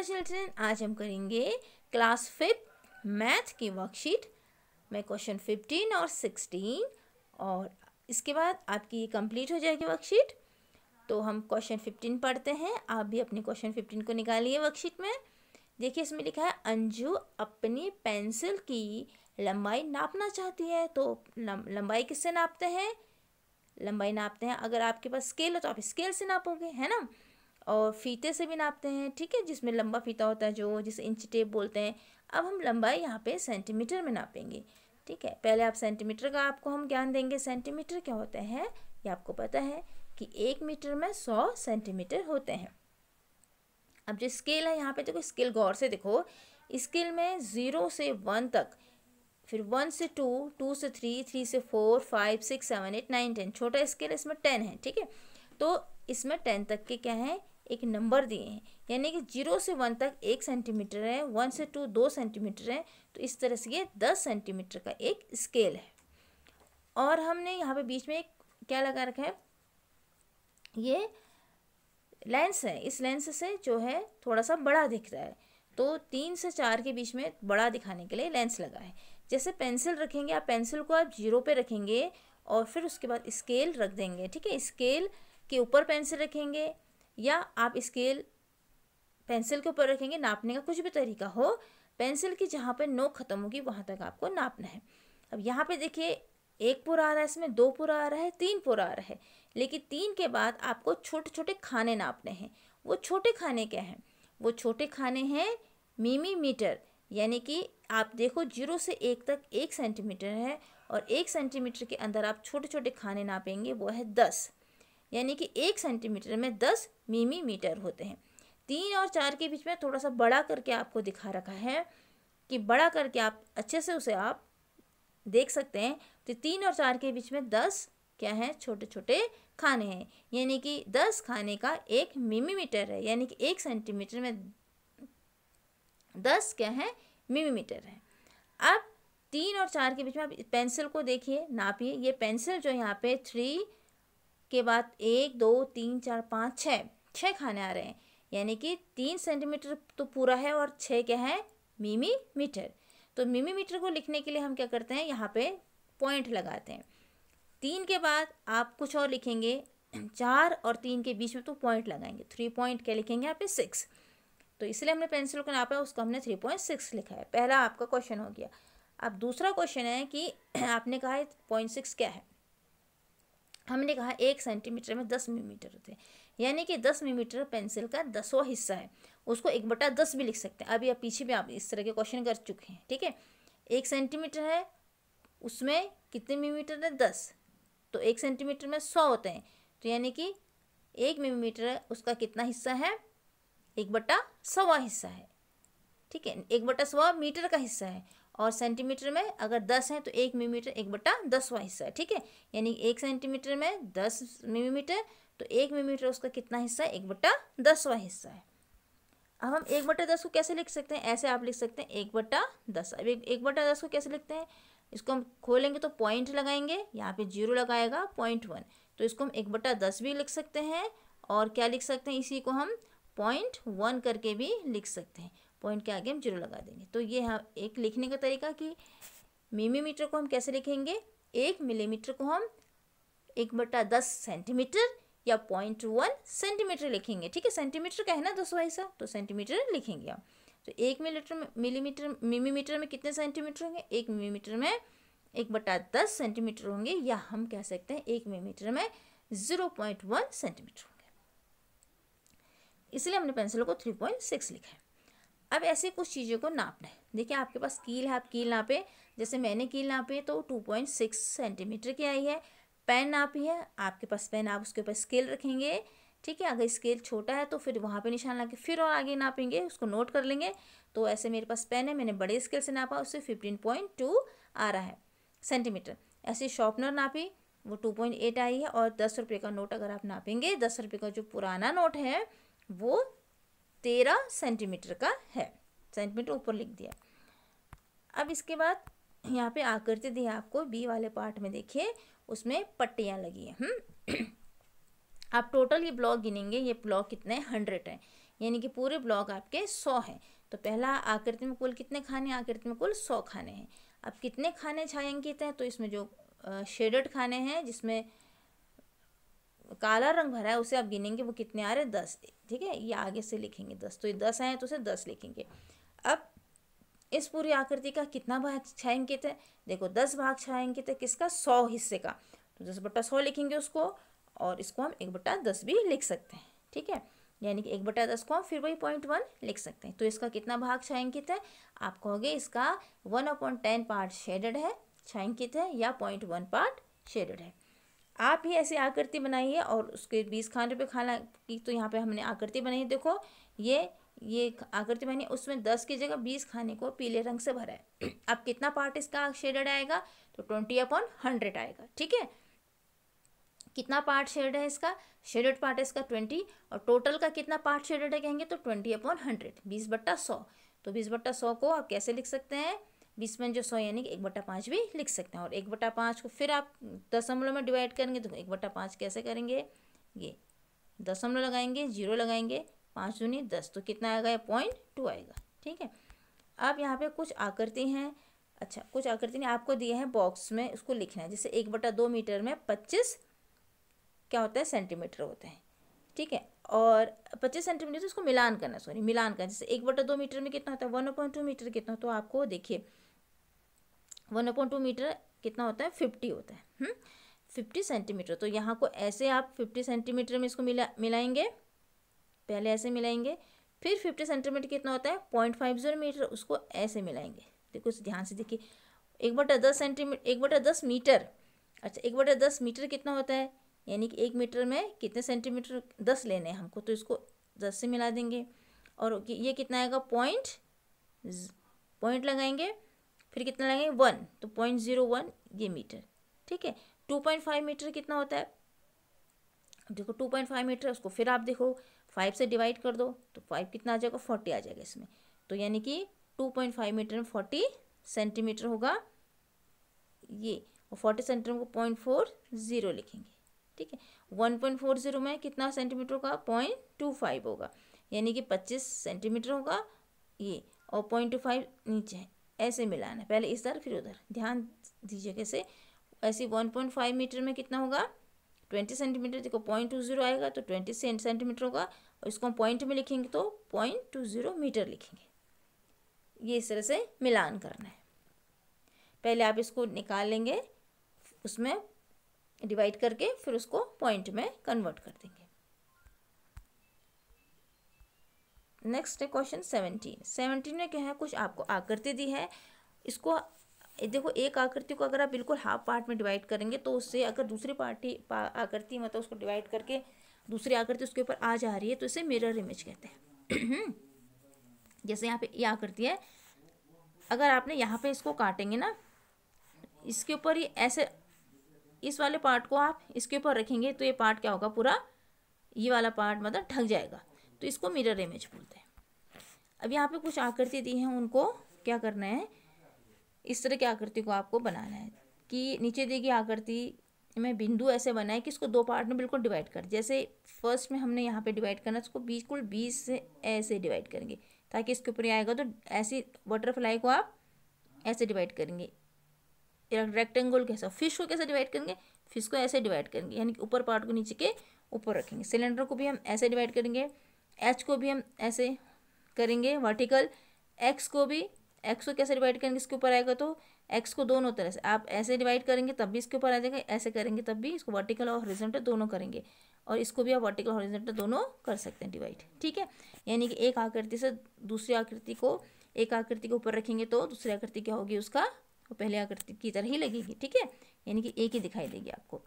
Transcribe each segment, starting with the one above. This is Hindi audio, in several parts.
नमस्कार चिल्ड्रेन आज हम करेंगे क्लास फिफ्थ मैथ की वर्कशीट में क्वेश्चन फिफ्टीन और सिक्सटीन और इसके बाद आपकी ये कंप्लीट हो जाएगी वर्कशीट तो हम क्वेश्चन फिफ्टीन पढ़ते हैं आप भी अपने क्वेश्चन फिफ्टीन को निकालिए वर्कशीट में देखिए इसमें लिखा है अंजू अपनी पेंसिल की लंबाई नापना चाहती है तो लंबाई किससे नापते हैं लंबाई नापते हैं अगर आपके पास स्केल हो तो आप स्केल से नापोगे है ना और फीते से भी नापते हैं ठीक है जिसमें लंबा फीता होता है जो जिसे इंच टेप बोलते हैं अब हम लंबाई यहाँ पे सेंटीमीटर में नापेंगे ठीक है पहले आप सेंटीमीटर का आपको हम ज्ञान देंगे सेंटीमीटर क्या होता है ये आपको पता है कि एक मीटर में सौ सेंटीमीटर होते हैं अब जो स्केल है यहाँ पे देखो स्केल गौर से देखो स्केल में ज़ीरो से वन तक फिर वन से टू टू से थ्री थ्री से four five six seven eight nine ten छोटा स्केल इसमें टेन है ठीक है तो इसमें टेन तक के क्या हैं एक नंबर दिए हैं यानी कि जीरो से वन तक एक सेंटीमीटर है वन से टू दो सेंटीमीटर है तो इस तरह से ये दस सेंटीमीटर का एक स्केल है और हमने यहाँ पे बीच में एक क्या लगा रखा है ये लेंस है इस लेंस से जो है थोड़ा सा बड़ा दिख रहा है तो तीन से चार के बीच में बड़ा दिखाने के लिए लेंस लगा है जैसे पेंसिल रखेंगे आप पेंसिल को आप जीरो पे रखेंगे और फिर उसके बाद स्केल रख देंगे ठीक है स्केल के ऊपर पेंसिल रखेंगे या आप स्केल पेंसिल के ऊपर रखेंगे नापने का कुछ भी तरीका हो पेंसिल की जहाँ पर नोक ख़त्म होगी वहाँ तक आपको नापना है अब यहाँ पे देखिए एक पुर आ रहा है इसमें दो पुरा आ रहा है तीन पुरा आ रहा है लेकिन तीन के बाद आपको छोटे छोटे खाने नापने हैं वो छोटे खाने क्या हैं वो छोटे खाने हैं मीमी मीटर यानी कि आप देखो जीरो से एक तक एक सेंटीमीटर है और एक सेंटीमीटर के अंदर आप छोटे छोटे खाने नापेंगे वो है दस यानी कि एक सेंटीमीटर में दस मिमी मीटर होते हैं तीन और चार के बीच में थोड़ा सा बड़ा करके आपको दिखा रखा है कि बड़ा करके आप अच्छे से उसे आप देख सकते हैं तो तीन और चार के बीच में दस क्या है छोटे छोटे खाने हैं यानी कि दस खाने का एक मिमीमीटर है यानी कि एक सेंटीमीटर में दस क्या है मिमीमीटर है अब तीन और चार के बीच में आप पेंसिल को देखिए नापिए ये पेंसिल जो यहाँ पे थ्री के बाद एक दो तीन चार पाँच छः छः खाने आ रहे हैं यानी कि तीन सेंटीमीटर तो पूरा है और छः क्या है मिमी मीटर तो मिमी मीटर को लिखने के लिए हम क्या करते हैं यहाँ पे पॉइंट लगाते हैं तीन के बाद आप कुछ और लिखेंगे चार और तीन के बीच में तो पॉइंट लगाएंगे थ्री पॉइंट क्या लिखेंगे यहाँ पे सिक्स तो इसलिए हमने पेंसिल को नापा है उसको हमने थ्री पॉइंट सिक्स लिखा है पहला आपका क्वेश्चन हो गया अब दूसरा क्वेश्चन है कि आपने कहा है पॉइंट सिक्स क्या है हमने कहा एक सेंटीमीटर में दस मिलीमीटर होते हैं यानी कि दस मिलीमीटर पेंसिल का दसवा हिस्सा है उसको एक बटा दस भी लिख सकते हैं अभी आप पीछे भी आप इस तरह के क्वेश्चन कर चुके हैं ठीक है एक सेंटीमीटर है उसमें कितने मिलीमीटर है दस तो एक सेंटीमीटर में सौ होते हैं तो यानी कि एक मिलीमीटर उसका कितना हिस्सा है एक बटा सवा हिस्सा है ठीक है एक बटा सवा मीटर का हिस्सा है और सेंटीमीटर में अगर दस है तो एक मिलीमीटर एक बट्टा दसवा हिस्सा है ठीक है यानी एक सेंटीमीटर में दस मिलीमीटर तो एक मिलीमीटर उसका कितना हिस्सा है एक बट्टा दसवा हिस्सा है अब हम एक बट्टा दस को कैसे लिख सकते हैं ऐसे आप लिख सकते हैं एक बट्टा दस अब एक, एक बट्टा दस को कैसे लिखते हैं इसको हम खोलेंगे तो पॉइंट लगाएंगे यहाँ पे जीरो लगाएगा पॉइंट वन तो इसको हम एक बट्टा दस भी लिख सकते हैं और क्या लिख सकते हैं इसी को हम पॉइंट वन करके भी लिख सकते हैं पॉइंट के आगे हम जीरो लगा देंगे तो ये हम एक लिखने का तरीका कि मिलीमीटर को हम कैसे लिखेंगे एक मिलीमीटर को हम एक बटा दस सेंटीमीटर या पॉइंट वन सेंटीमीटर लिखेंगे ठीक है सेंटीमीटर का है ना दोस्तों ऐसा तो सेंटीमीटर लिखेंगे हम तो एक मिलीमीटर मिलीमीटर मिलीमीटर में कितने सेंटीमीटर होंगे एक मिलीमीटर में एक बटा दस सेंटीमीटर होंगे या हम कह सकते हैं एक मिलीमीटर में ज़ीरो पॉइंट वन सेंटीमीटर होंगे इसलिए हमने पेंसिल को थ्री पॉइंट सिक्स लिखा है अब ऐसे कुछ चीज़ों को नापना है देखिए आपके पास कील है आप कील नापे जैसे मैंने कील नापी है तो टू पॉइंट सिक्स सेंटीमीटर की आई है पेन नापी है आपके पास पेन आप उसके ऊपर स्केल रखेंगे ठीक है अगर स्केल छोटा है तो फिर वहाँ पे निशान के फिर और आगे नापेंगे उसको नोट कर लेंगे तो ऐसे मेरे पास पेन है मैंने बड़े स्केल से नापा उससे फिफ्टीन पॉइंट टू आ रहा है सेंटीमीटर ऐसे शॉर्पनर नापी वो टू पॉइंट एट आई है और दस रुपये का नोट अगर आप नापेंगे दस रुपये का जो पुराना नोट है वो तेरह सेंटीमीटर का है सेंटीमीटर ऊपर लिख दिया अब इसके बाद यहाँ पे आकृति दी आपको बी वाले पार्ट में देखिए उसमें पट्टियाँ लगी हैं हम्म। आप टोटल ये ब्लॉक गिनेंगे ये ब्लॉक कितने हंड्रेड हैं यानी कि पूरे ब्लॉक आपके सौ हैं तो पहला आकृति में कुल कितने खाने आकृति में कुल सौ खाने हैं अब कितने खाने छायांकित हैं तो इसमें जो शेडेड खाने हैं जिसमें काला रंग भरा है उसे आप गिनेंगे वो कितने आ रहे हैं दस ठीक है ये आगे से लिखेंगे दस तो ये दस आए तो उसे दस लिखेंगे अब इस पूरी आकृति का कितना भाग छायांकित है देखो दस भाग छायांकित है किसका सौ हिस्से का तो दस बट्टा सौ लिखेंगे उसको और इसको हम एक बट्टा दस भी लिख सकते हैं ठीक है यानी कि एक बटा दस को हम फिर वही पॉइंट वन लिख सकते हैं तो इसका कितना भाग छायांकित है आप कहोगे इसका one upon ten part shaded है छायांकित है या पॉइंट वन पार्ट शेडेड है आप ही ऐसी आकृति बनाइए और उसके बीस खाने पे खाना की तो यहाँ पे हमने आकृति बनाई देखो ये ये आकृति बनी उसमें दस की जगह बीस खाने को पीले रंग से भरा है अब कितना पार्ट इसका शेडेड आएगा तो ट्वेंटी अपॉन हंड्रेड आएगा ठीक है कितना पार्ट शेड है इसका शेडेड पार्ट है इसका ट्वेंटी और टोटल का कितना पार्ट शेडेड है कहेंगे तो ट्वेंटी अपॉन हंड्रेड बीस बट्टा सौ तो बीस बट्टा सौ को आप कैसे लिख सकते हैं बीस जो सौ यानी कि एक बटा पाँच भी लिख सकते हैं और एक बटा पाँच को फिर आप दशमलव में डिवाइड करेंगे तो एक बटा पाँच कैसे करेंगे ये दशमलव लगाएंगे जीरो लगाएंगे पाँच दूनी दस तो कितना आएगा पॉइंट टू आएगा ठीक है आप यहाँ पे कुछ आकृति हैं अच्छा कुछ आकृति ने आपको दिए है बॉक्स में उसको लिखना है जैसे एक बटा दो मीटर में पच्चीस क्या होता है सेंटीमीटर होता है ठीक है और पच्चीस सेंटीमीटर तो उसको मिलान करना सॉरी मिलान करना जैसे एक बटा दो मीटर में कितना होता है वन पॉइंट टू मीटर कितना तो आपको देखिए वन अपॉइंट टू मीटर कितना होता है फिफ्टी होता है हम्म? फिफ्टी सेंटीमीटर तो यहाँ को ऐसे आप फिफ्टी सेंटीमीटर में इसको मिला मिलाएंगे पहले ऐसे मिलाएंगे फिर फिफ्टी सेंटीमीटर कितना होता है पॉइंट फाइव जीरो मीटर उसको ऐसे मिलाएंगे देखो ध्यान से देखिए एक बटा दस सेंटीमीटर एक बटा दस मीटर अच्छा एक बटा दस मीटर कितना होता है यानी कि एक मीटर में कितने सेंटीमीटर दस लेने हैं हमको तो इसको दस से मिला देंगे और ये कितना आएगा पॉइंट पॉइंट लगाएंगे फिर कितना लगेंगे वन तो पॉइंट जीरो वन ये मीटर ठीक है टू पॉइंट फाइव मीटर कितना होता है देखो टू पॉइंट फाइव मीटर उसको फिर आप देखो फाइव से डिवाइड कर दो तो फाइव कितना आ जाएगा फोर्टी आ जाएगा इसमें तो यानी कि टू पॉइंट फाइव मीटर में फोर्टी सेंटीमीटर होगा ये और फोर्टी सेंटीमीटर को पॉइंट फोर ज़ीरो लिखेंगे ठीक है वन पॉइंट फोर ज़ीरो में कितना सेंटीमीटर होगा पॉइंट टू फाइव होगा यानी कि पच्चीस सेंटीमीटर होगा ये और पॉइंट टू फाइव नीचे है ऐसे मिलाना है पहले इस तरह फिर उधर ध्यान दीजिए कैसे ऐसे वन पॉइंट फाइव मीटर में कितना होगा ट्वेंटी सेंटीमीटर देखो पॉइंट टू जीरो आएगा तो ट्वेंटी सेंटीमीटर होगा और इसको हम पॉइंट में लिखेंगे तो पॉइंट टू जीरो मीटर लिखेंगे ये इस तरह से मिलान करना है पहले आप इसको निकाल लेंगे उसमें डिवाइड करके फिर उसको पॉइंट में कन्वर्ट कर देंगे नेक्स्ट है क्वेश्चन सेवनटीन सेवनटीन में क्या है कुछ आपको आकृति दी है इसको देखो एक आकृति को अगर आप बिल्कुल हाफ पार्ट में डिवाइड करेंगे तो उससे अगर दूसरी पार्टी पा, आकृति मतलब उसको डिवाइड करके दूसरी आकृति उसके ऊपर आ जा रही है तो इसे मिरर इमेज कहते हैं जैसे यहाँ पे ये आकृति है अगर आपने यहाँ पे इसको काटेंगे ना इसके ऊपर ये ऐसे इस वाले पार्ट को आप इसके ऊपर रखेंगे तो ये पार्ट क्या होगा पूरा ये वाला पार्ट मतलब ढक जाएगा तो इसको मिरर इमेज बोलते हैं अब यहाँ पे कुछ आकृति दी है उनको क्या करना है इस तरह की आकृति को आपको बनाना है कि नीचे दी गई आकृति में बिंदु ऐसे बनाए कि इसको दो पार्ट में बिल्कुल डिवाइड कर जैसे फर्स्ट में हमने यहाँ पे डिवाइड करना इसको बिल्कुल बीस से ऐसे डिवाइड करेंगे ताकि इसके ऊपर आएगा तो ऐसी बटरफ्लाई को आप ऐसे डिवाइड करेंगे रेक्टेंगल कैसा फिश को कैसे डिवाइड करेंगे फिश को ऐसे डिवाइड करेंगे यानी कि ऊपर पार्ट को नीचे के ऊपर रखेंगे सिलेंडर को भी हम ऐसे डिवाइड करेंगे एच को भी हम ऐसे करेंगे वर्टिकल एक्स को भी एक्स को कैसे डिवाइड करेंगे इसके ऊपर आएगा तो एक्स को दोनों तरह से आप ऐसे डिवाइड करेंगे तब भी इसके ऊपर आ जाएगा ऐसे करेंगे तब भी इसको वर्टिकल और हॉरिजेंटल दोनों करेंगे और इसको भी आप वर्टिकल हॉरिजेंटल दोनों कर सकते हैं डिवाइड ठीक है यानी कि एक आकृति से दूसरी आकृति को एक आकृति के ऊपर रखेंगे तो दूसरी आकृति क्या होगी उसका वो पहले आकृति की तरह ही लगेगी ठीक है यानी कि एक ही दिखाई देगी आपको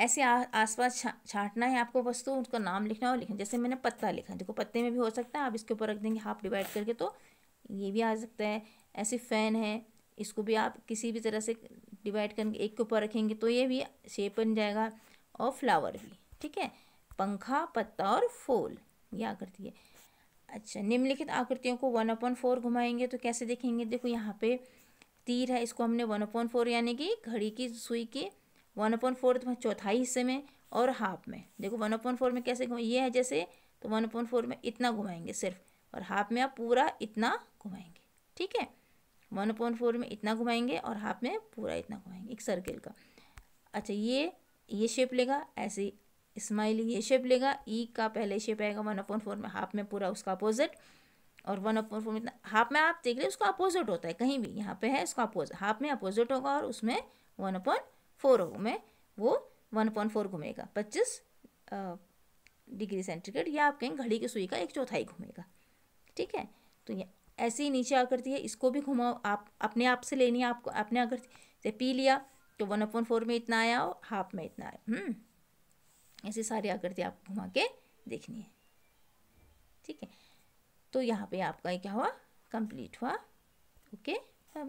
ऐसे आस आसपास छाटना है आपको वस्तु उसका नाम लिखना और लिखना जैसे मैंने पत्ता लिखा देखो पत्ते में भी हो सकता है आप इसके ऊपर रख देंगे हाफ डिवाइड करके तो ये भी आ सकता है ऐसे फ़ैन है इसको भी आप किसी भी तरह से डिवाइड करके एक के ऊपर रखेंगे तो ये भी शेप बन जाएगा और फ्लावर भी ठीक है पंखा पत्ता और फूल ये आकृति है अच्छा निम्नलिखित आकृतियों को वन अपॉइंट फोर घुमाएंगे तो कैसे देखेंगे देखो यहाँ पे तीर है इसको हमने वन अपॉइंट फोर यानी कि घड़ी की सुई की वन अपॉइंट फोर्थ में चौथाई हिस्से में और हाफ में देखो वन अपॉइंट फोर में कैसे ये है जैसे तो वन अपॉइंट फोर में इतना घुमाएंगे सिर्फ और हाफ में आप पूरा इतना घुमाएंगे ठीक है वन अपॉइंट फोर में इतना घुमाएंगे और हाफ में पूरा इतना घुमाएंगे एक सर्किल का अच्छा ये ये शेप लेगा ऐसे स्माइल ये शेप लेगा ई e का पहले शेप आएगा वन अपॉइंट फोर में हाफ में पूरा उसका अपोजिट और वन अपॉइंट फोर में इतना हाफ में आप देख रहे उसका अपोजिट होता है कहीं भी यहाँ पे है उसका अपोजिट हाफ में अपोजिट होगा और उसमें वन अपॉइंट फोर में वो वन पॉइंट फोर घूमेगा पच्चीस डिग्री सेंटीग्रेड या आप कहें घड़ी की सुई का एक चौथाई घूमेगा ठीक है तो ये ऐसे ही नीचे आकृति है इसको भी घुमाओ आप अपने आप से लेनी है आपको अपने आकृति से पी लिया तो वन अपॉइंट फोर में इतना आया और हाफ में इतना आया हम्म? ऐसी सारी आकृति आप घुमा के देखनी है ठीक है तो यहाँ पे आपका क्या हुआ कंप्लीट हुआ ओके बाय